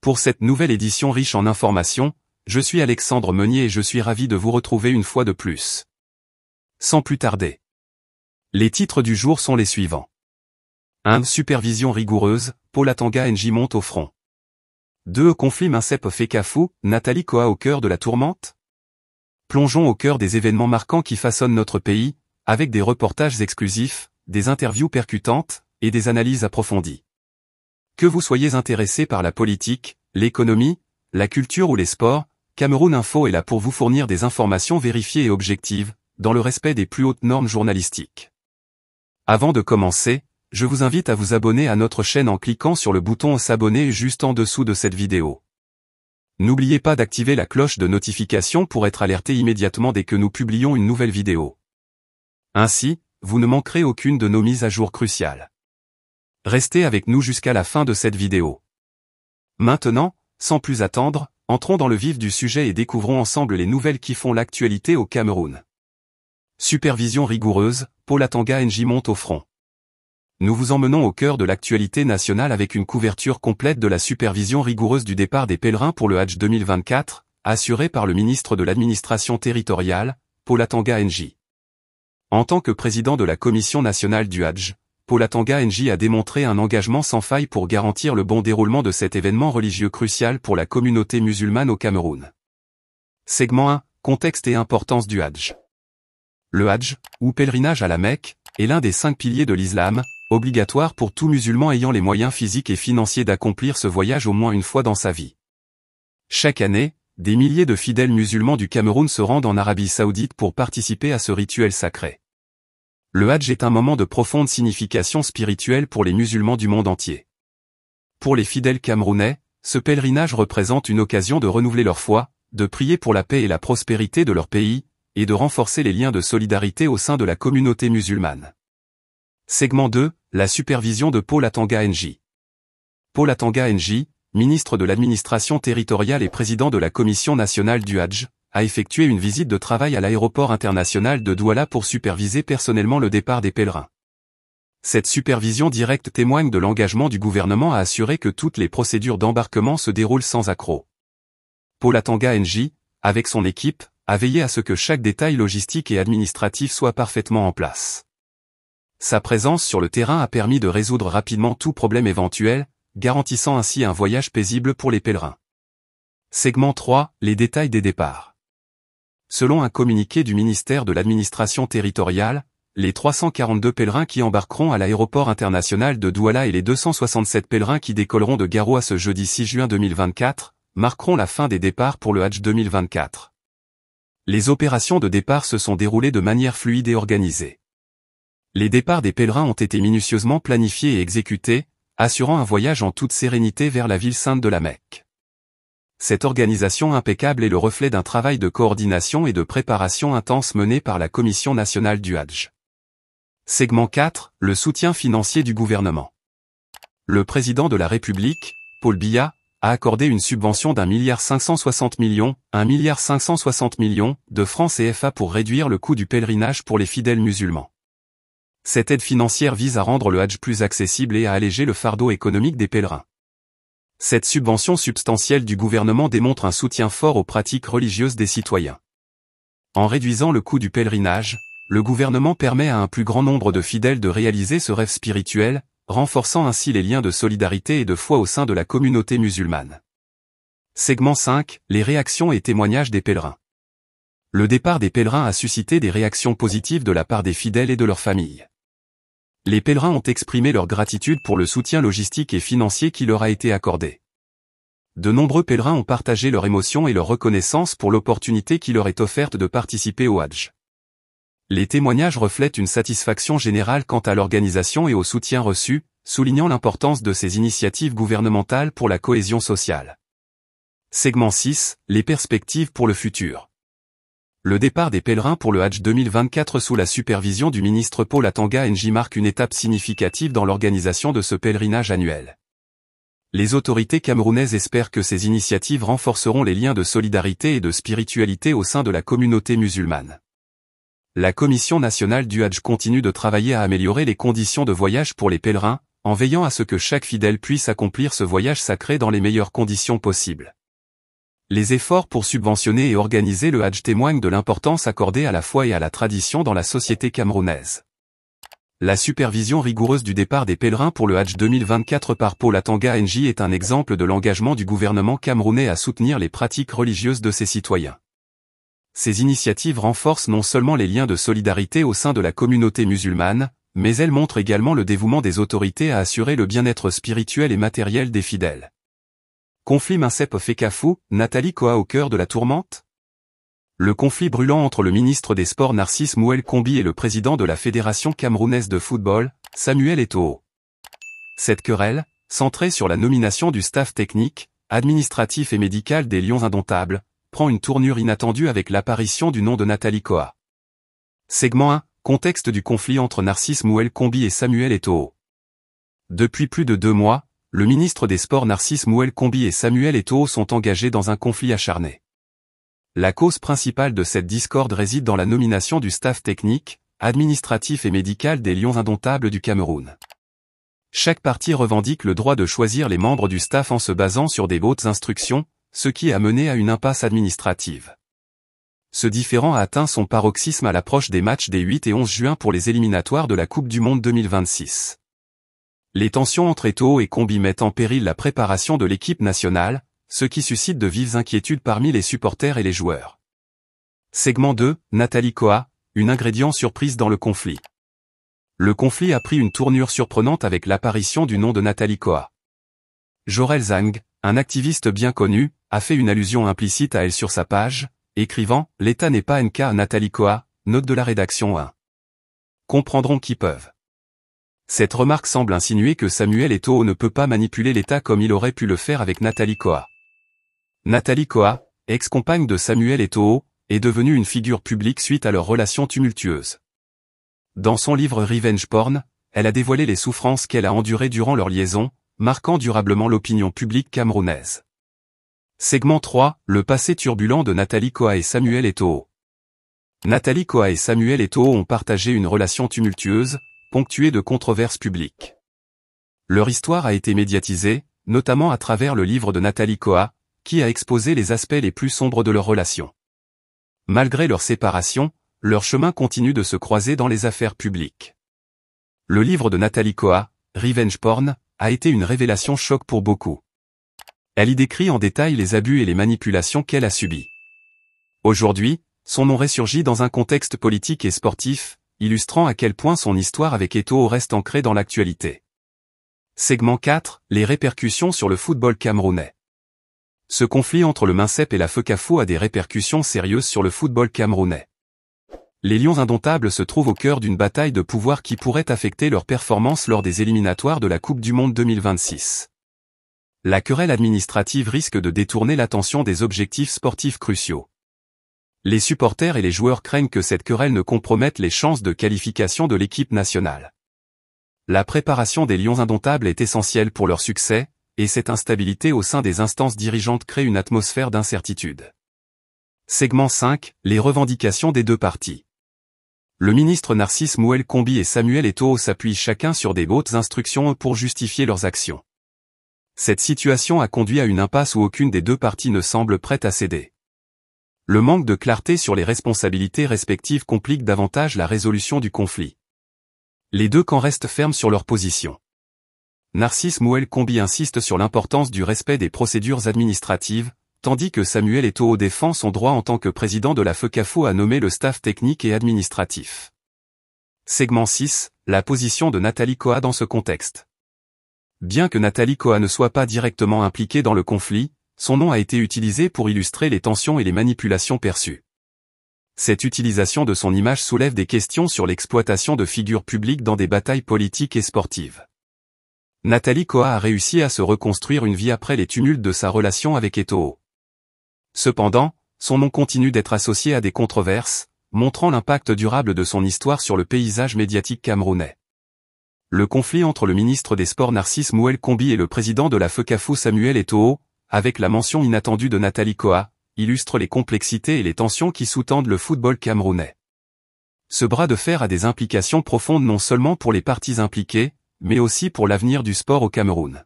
Pour cette nouvelle édition riche en informations, je suis Alexandre Meunier et je suis ravi de vous retrouver une fois de plus. Sans plus tarder. Les titres du jour sont les suivants. 1. Supervision rigoureuse, Paul Atanga NJ monte au front. 2. Conflit Mincep Fekafu, Nathalie Koa au cœur de la tourmente. Plongeons au cœur des événements marquants qui façonnent notre pays, avec des reportages exclusifs, des interviews percutantes, et des analyses approfondies. Que vous soyez intéressé par la politique, l'économie, la culture ou les sports, Cameroun Info est là pour vous fournir des informations vérifiées et objectives, dans le respect des plus hautes normes journalistiques. Avant de commencer, je vous invite à vous abonner à notre chaîne en cliquant sur le bouton S'abonner juste en dessous de cette vidéo. N'oubliez pas d'activer la cloche de notification pour être alerté immédiatement dès que nous publions une nouvelle vidéo. Ainsi, vous ne manquerez aucune de nos mises à jour cruciales. Restez avec nous jusqu'à la fin de cette vidéo. Maintenant, sans plus attendre, entrons dans le vif du sujet et découvrons ensemble les nouvelles qui font l'actualité au Cameroun. Supervision rigoureuse, Paul Atanga NJ monte au front. Nous vous emmenons au cœur de l'actualité nationale avec une couverture complète de la supervision rigoureuse du départ des pèlerins pour le Hajj 2024, assurée par le ministre de l'administration territoriale, Paul Atanga NJ. En tant que président de la Commission nationale du Hajj, Atanga NJ a démontré un engagement sans faille pour garantir le bon déroulement de cet événement religieux crucial pour la communauté musulmane au Cameroun. Segment 1. Contexte et importance du Hajj. Le Hajj, ou pèlerinage à la Mecque, est l'un des cinq piliers de l'islam, obligatoire pour tout musulman ayant les moyens physiques et financiers d'accomplir ce voyage au moins une fois dans sa vie. Chaque année, des milliers de fidèles musulmans du Cameroun se rendent en Arabie saoudite pour participer à ce rituel sacré le Hajj est un moment de profonde signification spirituelle pour les musulmans du monde entier. Pour les fidèles camerounais, ce pèlerinage représente une occasion de renouveler leur foi, de prier pour la paix et la prospérité de leur pays, et de renforcer les liens de solidarité au sein de la communauté musulmane. Segment 2, la supervision de Paul Atanga NJ. Paul Atanga NJ, ministre de l'administration territoriale et président de la Commission nationale du Hajj, a effectué une visite de travail à l'aéroport international de Douala pour superviser personnellement le départ des pèlerins. Cette supervision directe témoigne de l'engagement du gouvernement à assurer que toutes les procédures d'embarquement se déroulent sans accroc. Paul Atanga NJ, avec son équipe, a veillé à ce que chaque détail logistique et administratif soit parfaitement en place. Sa présence sur le terrain a permis de résoudre rapidement tout problème éventuel, garantissant ainsi un voyage paisible pour les pèlerins. Segment 3, les détails des départs. Selon un communiqué du ministère de l'Administration territoriale, les 342 pèlerins qui embarqueront à l'aéroport international de Douala et les 267 pèlerins qui décolleront de Garoua ce jeudi 6 juin 2024 marqueront la fin des départs pour le Hajj 2024. Les opérations de départ se sont déroulées de manière fluide et organisée. Les départs des pèlerins ont été minutieusement planifiés et exécutés, assurant un voyage en toute sérénité vers la ville sainte de la Mecque. Cette organisation impeccable est le reflet d'un travail de coordination et de préparation intense mené par la Commission nationale du Hadj. Segment 4, le soutien financier du gouvernement. Le président de la République, Paul Biya, a accordé une subvention d'un milliard 560 millions, un milliard 560 millions de francs CFA pour réduire le coût du pèlerinage pour les fidèles musulmans. Cette aide financière vise à rendre le Hadj plus accessible et à alléger le fardeau économique des pèlerins. Cette subvention substantielle du gouvernement démontre un soutien fort aux pratiques religieuses des citoyens. En réduisant le coût du pèlerinage, le gouvernement permet à un plus grand nombre de fidèles de réaliser ce rêve spirituel, renforçant ainsi les liens de solidarité et de foi au sein de la communauté musulmane. Segment 5, les réactions et témoignages des pèlerins. Le départ des pèlerins a suscité des réactions positives de la part des fidèles et de leurs familles les pèlerins ont exprimé leur gratitude pour le soutien logistique et financier qui leur a été accordé. De nombreux pèlerins ont partagé leur émotion et leur reconnaissance pour l'opportunité qui leur est offerte de participer au HADJ. Les témoignages reflètent une satisfaction générale quant à l'organisation et au soutien reçu, soulignant l'importance de ces initiatives gouvernementales pour la cohésion sociale. Segment 6, les perspectives pour le futur. Le départ des pèlerins pour le Hajj 2024 sous la supervision du ministre Paul Atanga NJ marque une étape significative dans l'organisation de ce pèlerinage annuel. Les autorités camerounaises espèrent que ces initiatives renforceront les liens de solidarité et de spiritualité au sein de la communauté musulmane. La Commission nationale du Hajj continue de travailler à améliorer les conditions de voyage pour les pèlerins, en veillant à ce que chaque fidèle puisse accomplir ce voyage sacré dans les meilleures conditions possibles. Les efforts pour subventionner et organiser le Hajj témoignent de l'importance accordée à la foi et à la tradition dans la société camerounaise. La supervision rigoureuse du départ des pèlerins pour le Hajj 2024 par Paul Atanga NJ est un exemple de l'engagement du gouvernement camerounais à soutenir les pratiques religieuses de ses citoyens. Ces initiatives renforcent non seulement les liens de solidarité au sein de la communauté musulmane, mais elles montrent également le dévouement des autorités à assurer le bien-être spirituel et matériel des fidèles. Conflit Mincep fekafu Nathalie Koa au cœur de la tourmente Le conflit brûlant entre le ministre des Sports Narcisse Mouel Kombi et le président de la Fédération camerounaise de football, Samuel Eto'o. Cette querelle, centrée sur la nomination du staff technique, administratif et médical des Lions Indomptables, prend une tournure inattendue avec l'apparition du nom de Nathalie Koa. Segment 1. Contexte du conflit entre Narcisse Mouel Kombi et Samuel Eto'o. Depuis plus de deux mois, le ministre des Sports Narcisse Mouel-Combi et Samuel Eto'o sont engagés dans un conflit acharné. La cause principale de cette discorde réside dans la nomination du staff technique, administratif et médical des Lions indomptables du Cameroun. Chaque parti revendique le droit de choisir les membres du staff en se basant sur des hautes instructions, ce qui a mené à une impasse administrative. Ce différend a atteint son paroxysme à l'approche des matchs des 8 et 11 juin pour les éliminatoires de la Coupe du Monde 2026. Les tensions entre Eto'o et Combi mettent en péril la préparation de l'équipe nationale, ce qui suscite de vives inquiétudes parmi les supporters et les joueurs. Segment 2, Nathalie Koa, une ingrédient surprise dans le conflit. Le conflit a pris une tournure surprenante avec l'apparition du nom de Nathalie Koa. Jorel Zhang, un activiste bien connu, a fait une allusion implicite à elle sur sa page, écrivant « L'État n'est pas NK à Nathalie Koa, note de la rédaction 1. Comprendront qui peuvent. Cette remarque semble insinuer que Samuel Eto'o ne peut pas manipuler l'État comme il aurait pu le faire avec Nathalie Koa. Nathalie Koa, ex-compagne de Samuel Eto'o, est devenue une figure publique suite à leur relation tumultueuse. Dans son livre Revenge Porn, elle a dévoilé les souffrances qu'elle a endurées durant leur liaison, marquant durablement l'opinion publique camerounaise. Segment 3, le passé turbulent de Nathalie Koa et Samuel Eto'o. Nathalie Koa et Samuel Eto'o ont partagé une relation tumultueuse, ponctuée de controverses publiques. Leur histoire a été médiatisée, notamment à travers le livre de Nathalie Coa, qui a exposé les aspects les plus sombres de leur relation. Malgré leur séparation, leur chemin continue de se croiser dans les affaires publiques. Le livre de Nathalie Coa, Revenge Porn, a été une révélation choc pour beaucoup. Elle y décrit en détail les abus et les manipulations qu'elle a subies. Aujourd'hui, son nom ressurgit dans un contexte politique et sportif, illustrant à quel point son histoire avec Eto'o reste ancrée dans l'actualité. Segment 4, les répercussions sur le football camerounais. Ce conflit entre le MINCEP et la FECAFO a des répercussions sérieuses sur le football camerounais. Les Lions indomptables se trouvent au cœur d'une bataille de pouvoir qui pourrait affecter leur performance lors des éliminatoires de la Coupe du Monde 2026. La querelle administrative risque de détourner l'attention des objectifs sportifs cruciaux les supporters et les joueurs craignent que cette querelle ne compromette les chances de qualification de l'équipe nationale. La préparation des Lions indomptables est essentielle pour leur succès, et cette instabilité au sein des instances dirigeantes crée une atmosphère d'incertitude. Segment 5, les revendications des deux parties. Le ministre Narcisse Mouel Combi et Samuel Eto'o s'appuient chacun sur des hautes instructions pour justifier leurs actions. Cette situation a conduit à une impasse où aucune des deux parties ne semble prête à céder le manque de clarté sur les responsabilités respectives complique davantage la résolution du conflit. Les deux camps restent fermes sur leur position. Narcisse mouel Combi insiste sur l'importance du respect des procédures administratives, tandis que Samuel Eto'o défend son droit en tant que président de la FECAFO à nommer le staff technique et administratif. Segment 6, la position de Nathalie Coa dans ce contexte. Bien que Nathalie Coa ne soit pas directement impliquée dans le conflit, son nom a été utilisé pour illustrer les tensions et les manipulations perçues. Cette utilisation de son image soulève des questions sur l'exploitation de figures publiques dans des batailles politiques et sportives. Nathalie Koa a réussi à se reconstruire une vie après les tumultes de sa relation avec Eto'o. Cependant, son nom continue d'être associé à des controverses, montrant l'impact durable de son histoire sur le paysage médiatique camerounais. Le conflit entre le ministre des Sports Narcisse Mouel Kombi et le président de la FECAFO Samuel Etoho, avec la mention inattendue de Nathalie Koa, illustre les complexités et les tensions qui sous-tendent le football camerounais. Ce bras de fer a des implications profondes non seulement pour les parties impliquées, mais aussi pour l'avenir du sport au Cameroun.